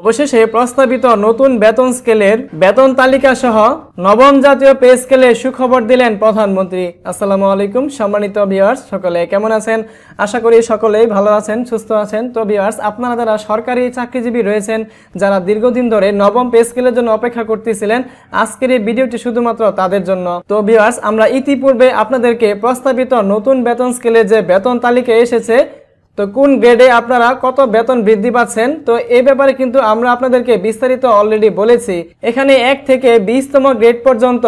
অবশেষে প্রস্তাবিত নতুন বেতন স্কেলের বেতন তালিকা সহ নবম জাতীয় পে স্কেলে সুখবর দিলেন প্রধানমন্ত্রী আসসালামু আলাইকুম সম্মানিত ভিওয়ার্স সকলে কেমন আছেন আশা করি সকলেই ভালো আছেন সুস্থ আছেন তো ভিওয়ার্স আপনারা যারা সরকারি চাকরিজীবী রয়েছেন যারা দীর্ঘদিন ধরে নবম পে স্কেলের জন্য অপেক্ষা করতেছিলেন আজকের এই ভিডিওটি শুধুমাত্র তাদের জন্য তো ভিওয়ার্স আমরা ইতিপূর্বে আপনাদেরকে প্রস্তাবিত নতুন বেতন স্কেলে যে বেতন তালিকা এসেছে তো কোন গ্রেডে আপনারা কত বেতন বৃদ্ধি পাচ্ছেন তো এই ব্যাপারে কিন্তু আমরা আপনাদেরকে বিস্তারিত অলরেডি বলেছি এখানে এক থেকে বিশতম গ্রেড পর্যন্ত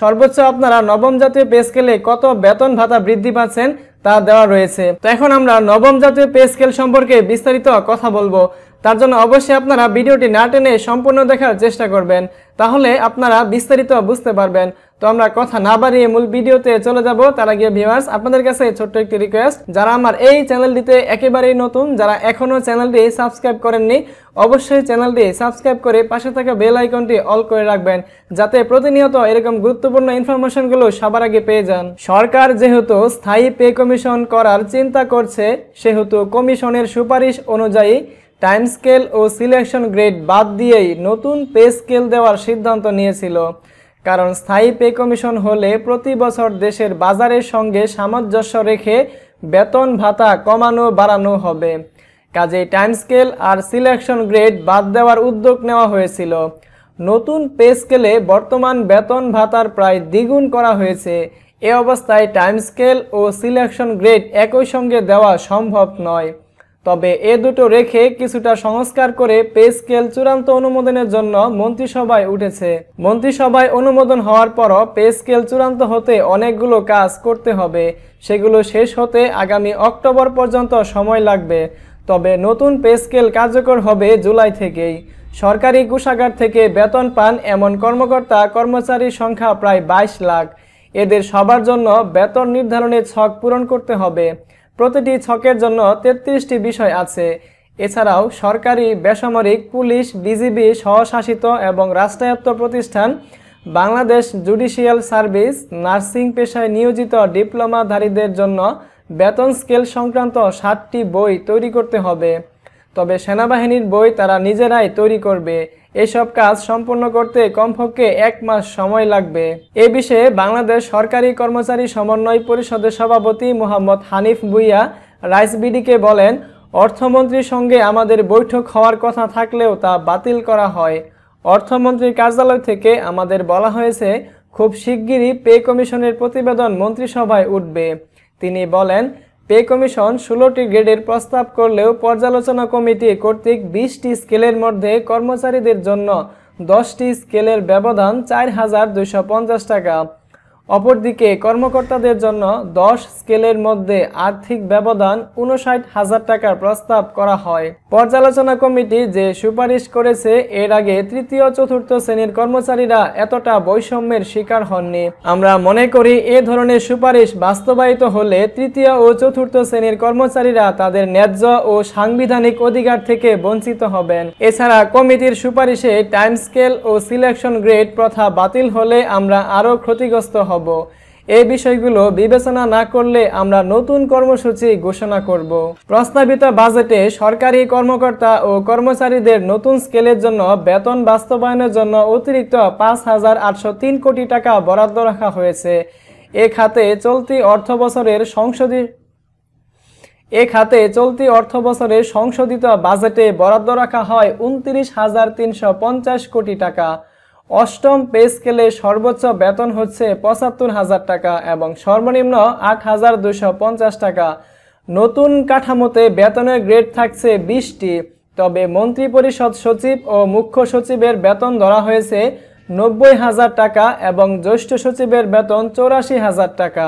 সর্বোচ্চ আপনারা নবম জাতীয় পে স্কেলে কত বেতন ভাতা বৃদ্ধি পাচ্ছেন তা দেওয়া রয়েছে তো এখন আমরা নবম জাতীয় পে স্কেল সম্পর্কে বিস্তারিত কথা বলবো তার জন্য অবশ্যই আপনারা ভিডিওটি না টেনে সম্পূর্ণ দেখার চেষ্টা করবেন তাহলে আপনারা বিস্তারিত বুঝতে পারবেন তো আমরা কথা না বাড়িয়ে মূল ভিডিওতে চলে যাব তারা গিয়ে ভিউয়ার্স আপনাদের কাছে ছোট্ট একটি রিকোয়েস্ট যারা আমার এই চ্যানেলটিতে একেবারেই নতুন যারা এখনও চ্যানেলটি সাবস্ক্রাইব করেননি অবশ্যই চ্যানেলটি সাবস্ক্রাইব করে পাশে থাকা বেল আইকনটি অল করে রাখবেন যাতে প্রতিনিয়ত এরকম গুরুত্বপূর্ণ ইনফরমেশনগুলো সবার আগে পেয়ে যান সরকার যেহেতু স্থায়ী পে কমিশন করার চিন্তা করছে সেহেতু কমিশনের সুপারিশ অনুযায়ী টাইম স্কেল ও সিলেকশন গ্রেড বাদ দিয়েই নতুন পে স্কেল দেওয়ার সিদ্ধান্ত নিয়েছিল কারণ স্থায়ী পে কমিশন হলে প্রতি বছর দেশের বাজারের সঙ্গে সামঞ্জস্য রেখে বেতন ভাতা কমানো বাড়ানো হবে কাজেই টাইম স্কেল আর সিলেকশন গ্রেড বাদ দেওয়ার উদ্যোগ নেওয়া হয়েছিল নতুন পে স্কেলে বর্তমান বেতন ভাতার প্রায় দ্বিগুণ করা হয়েছে এ অবস্থায় টাইম স্কেল ও সিলেকশন গ্রেড একই সঙ্গে দেওয়া সম্ভব নয় তবে এ দুটো রেখে কিছুটা সংস্কার করে পে স্কেল চূড়ান্ত অনুমোদনের জন্য মন্ত্রিসভায় উঠেছে মন্ত্রিসভায় অনুমোদন হওয়ার পরও পে স্কেল চূড়ান্ত হতে অনেকগুলো কাজ করতে হবে সেগুলো শেষ হতে আগামী অক্টোবর পর্যন্ত সময় লাগবে তবে নতুন পে স্কেল কার্যকর হবে জুলাই থেকেই সরকারি কোষাগার থেকে বেতন পান এমন কর্মকর্তা কর্মচারীর সংখ্যা প্রায় বাইশ লাখ এদের সবার জন্য বেতন নির্ধারণের ছক পূরণ করতে হবে প্রতিটি ছকের জন্য তেত্রিশটি বিষয় আছে এছাড়াও সরকারি বেসামরিক পুলিশ বিজিবি স্বশাসিত এবং রাষ্ট্রায়ত্ত প্রতিষ্ঠান বাংলাদেশ জুডিশিয়াল সার্ভিস নার্সিং পেশায় নিয়োজিত ডিপ্লোমাধারীদের জন্য বেতন স্কেল সংক্রান্ত সাতটি বই তৈরি করতে হবে তবে সেনাবাহিনীর বই তারা নিজেরাই তৈরি করবে এসব কাজ সম্পন্ন করতে কমপক্ষে এক মাস সময় লাগবে এ বিষয়ে বাংলাদেশ সরকারি কর্মচারী সমন্বয় পরিষদের সভাপতি মোহাম্মদ হানিফ রাইস রাইসবিডিকে বলেন অর্থমন্ত্রীর সঙ্গে আমাদের বৈঠক হওয়ার কথা থাকলেও তা বাতিল করা হয় অর্থমন্ত্রীর কার্যালয় থেকে আমাদের বলা হয়েছে খুব শিগগিরই পে কমিশনের প্রতিবেদন মন্ত্রিসভায় উঠবে তিনি বলেন পে কমিশন ষোলোটি গ্রেডের প্রস্তাব করলেও পর্যালোচনা কমিটি কর্তৃক বিশটি স্কেলের মধ্যে কর্মচারীদের জন্য দশটি স্কেলের ব্যবধান চার হাজার পঞ্চাশ টাকা অপরদিকে কর্মকর্তাদের জন্য দশ স্কেলের মধ্যে আর্থিক ব্যবধান উনষাট হাজার টাকার প্রস্তাব করা হয় পর্যালোচনা কমিটি যে সুপারিশ করেছে এর আগে তৃতীয় চতুর্থ শ্রেণীর কর্মচারীরা এতটা বৈষম্যের শিকার হননি আমরা মনে করি এ ধরনের সুপারিশ বাস্তবায়িত হলে তৃতীয় ও চতুর্থ শ্রেণীর কর্মচারীরা তাদের ন্যায্য ও সাংবিধানিক অধিকার থেকে বঞ্চিত হবেন এছাড়া কমিটির সুপারিশে টাইম স্কেল ও সিলেকশন গ্রেড প্রথা বাতিল হলে আমরা আরও ক্ষতিগ্রস্ত হব হব এই বিষয়গুলো বিবেচনা না করলে আমরা নতুন কর্মসূচি ঘোষণা করব প্রস্তাবিত বাজেটে সরকারি কর্মকর্তা ও কর্মচারীদের নতুন স্কেলের জন্য বেতন বাস্তবায়নের জন্য অতিরিক্ত পাঁচ হাজার আটশো তিন কোটি টাকা বরাদ্দ রাখা হয়েছে এ খাতে চলতি অর্থ বছরের সংসদীয় এ খাতে চলতি অর্থ বছরে সংশোধিত বাজেটে বরাদ্দ রাখা হয় উনত্রিশ হাজার তিনশো পঞ্চাশ কোটি টাকা অষ্টম পে স্কেলে সর্বোচ্চ বেতন হচ্ছে পঁচাত্তর হাজার টাকা এবং সর্বনিম্ন আট হাজার দুশো পঞ্চাশ টাকা নতুন কাঠামোতে বেতনের গ্রেড থাকছে বিশটি তবে মন্ত্রী পরিষদ সচিব ও মুখ্য সচিবের বেতন ধরা হয়েছে নব্বই হাজার টাকা এবং জ্যৈষ্ঠ সচিবের বেতন চৌরাশি হাজার টাকা